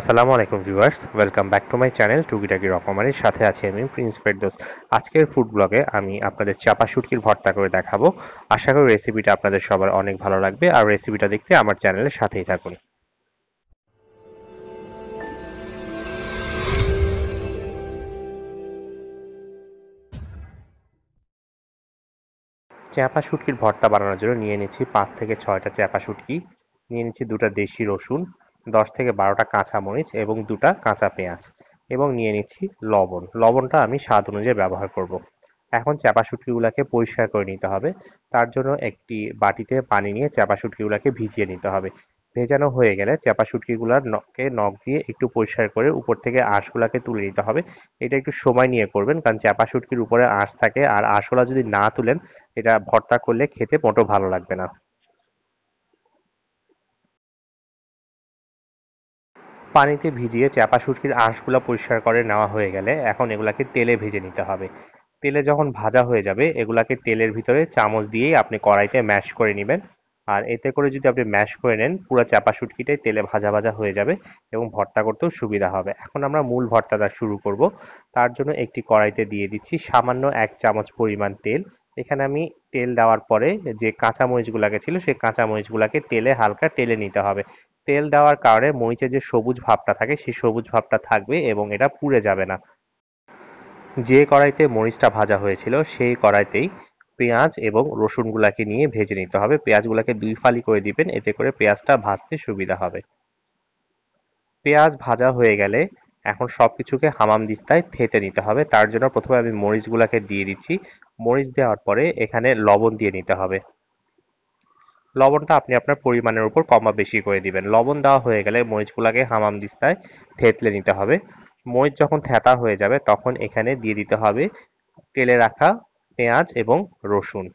আসসালামু আলাইকুম viewers welcome back to my channel টুকিটাকি রকমারির সাথে আছি আমি প্রিন্স ফেরদোস আজকের ফুড ব্লগে আমি আপনাদের চাপা শুটকির ভর্তা করে দেখাবো আশা করি রেসিপিটা আপনাদের সবার অনেক ভালো লাগবে আর রেসিপিটা দেখতে আমার চ্যানেলের সাথেই থাকুন চ্যাপা শুটকির ভর্তা বানানোর জন্য নিয়ে নিচ্ছি পাঁচ থেকে ছয়টা চ্যাপা শুটকি নিয়ে নিচ্ছি দুটা দেশি রসুন দশ থেকে বারোটা কাঁচা মরিচ এবং দুটা কাঁচা পেঁয়াজ এবং নিয়ে নিচ্ছি লবণ লবণটা আমি স্বাদ অনুযায়ী ব্যবহার করব। এখন চ্যাপাশুটকিগুলোকে পরিষ্কার করে নিতে হবে তার জন্য একটি বাটিতে পানি নিয়ে চ্যাপাশুটকিগুলোকে ভিজিয়ে নিতে হবে ভেজানো হয়ে গেলে চাপা শুটকিগুলার নখ দিয়ে একটু পরিষ্কার করে উপর থেকে আঁশগুলাকে তুলে নিতে হবে এটা একটু সময় নিয়ে করবেন কারণ চ্যাপাশুটকির উপরে আঁশ থাকে আর আঁশগুলা যদি না তুলেন এটা ভর্তা করলে খেতে মোটো ভালো লাগবে না পানিতে ভিজিয়ে চাপা শুটকির আঁশগুলো পরিষ্কার করে নেওয়া হয়ে গেলে এখন এগুলাকে তেলে ভেজে নিতে হবে তেলে যখন ভাজা হয়ে যাবে এগুলাকে তেলের ভিতরে চামচ দিয়েই আপনি কড়াইতে ম্যাশ করে নেবেন আর এতে করে যদি আপনি ম্যাশ করে নেন পুরো চাপা সুটকিটাই তেলে ভাজা ভাজা হয়ে যাবে এবং ভর্তা করতেও সুবিধা হবে এখন আমরা মূল ভর্তাটা শুরু করব তার জন্য একটি কড়াইতে দিয়ে দিচ্ছি সামান্য এক চামচ পরিমাণ তেল এখানে আমি তেল দেওয়ার পরে যে কাঁচামরিচগুলোকে ছিল সেই কাঁচামরিচগুলোকে তেলে হালকা টেলে নিতে হবে তেল দেওয়ার কারণে মরিচের যে সবুজ ভাবটা থাকে সেই সবুজ ভাবটা থাকবে এবং এটা পুড়ে যাবে না যে কড়াইতে মরিচটা ভাজা হয়েছিল সেই কড়াইতেই পেঁয়াজ এবং রসুনগুলাকে নিয়ে ভেজে নিতে হবে পেঁয়াজগুলাকে দুই ফালি করে দিবেন এতে করে পেঁয়াজটা ভাজতে সুবিধা হবে পেঁয়াজ ভাজা হয়ে গেলে এখন সব কিছুকে হামাম দিস্তায় থেতে নিতে হবে তার জন্য প্রথমে আমি মরিচগুলাকে দিয়ে দিচ্ছি মরিচ দেওয়ার পরে এখানে লবণ দিয়ে নিতে হবে লবণটা আপনি আপনার পরিমাণের উপর কম বা বেশি করে দিবেন লবণ দেওয়া হয়ে গেলে মরিচগুলাকে হামাম দিস্তায় থেতলে নিতে হবে মরিচ যখন থেতা হয়ে যাবে তখন এখানে দিয়ে দিতে হবে তেলে রাখা পেঁয়াজ এবং রসুন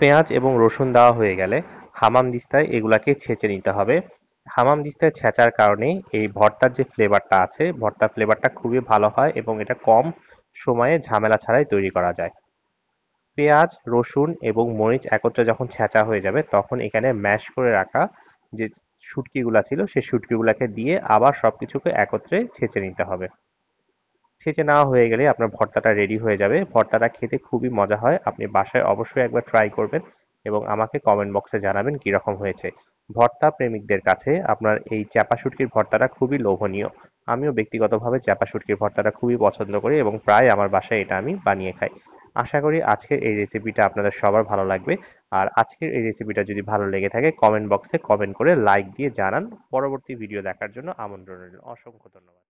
পেঁয়াজ এবং রসুন দেওয়া হয়ে গেলে হামাম দিস্তায় এগুলাকে ছেঁচে নিতে হবে হামাম দিস্তায় ছেঁচার কারণে এই ভর্তার যে ফ্লেভারটা আছে ভর্তার ফ্লেভারটা খুবই ভালো হয় এবং এটা কম সময়ে ঝামেলা ছাড়াই তৈরি করা যায় পেঁয়াজ রসুন এবং মরিচ একত্রে যখন ছেঁচা হয়ে যাবে তখন এখানে ম্যাশ করে রাখা যে শুটকিগুলো ছিল সেই শুটকিগুলোকে দিয়ে আবার সব কিছুকে একত্রে ছেঁচে নিতে হবে ছেঁচে নেওয়া হয়ে গেলে আপনার ভর্তাটা রেডি হয়ে যাবে ভর্তাটা খেতে খুবই মজা হয় আপনি বাসায় অবশ্যই একবার ট্রাই করবেন এবং আমাকে কমেন্ট বক্সে জানাবেন কীরকম হয়েছে ভর্তা প্রেমিকদের কাছে আপনার এই চ্যাপা শুটকির ভর্তাটা খুবই লোভনীয় আমিও ব্যক্তিগতভাবে চ্যাপা শুটকির ভর্তাটা খুবই পছন্দ করি এবং প্রায় আমার বাসায় এটা আমি বানিয়ে খাই আশা করি আজকের এই রেসিপিটা আপনাদের সবার ভালো লাগবে আর আজকের এই রেসিপিটা যদি ভালো লেগে থাকে কমেন্ট বক্সে কমেন্ট করে লাইক দিয়ে জানান পরবর্তী ভিডিও দেখার জন্য আমন্ত্রণ রইল অসংখ্য ধন্যবাদ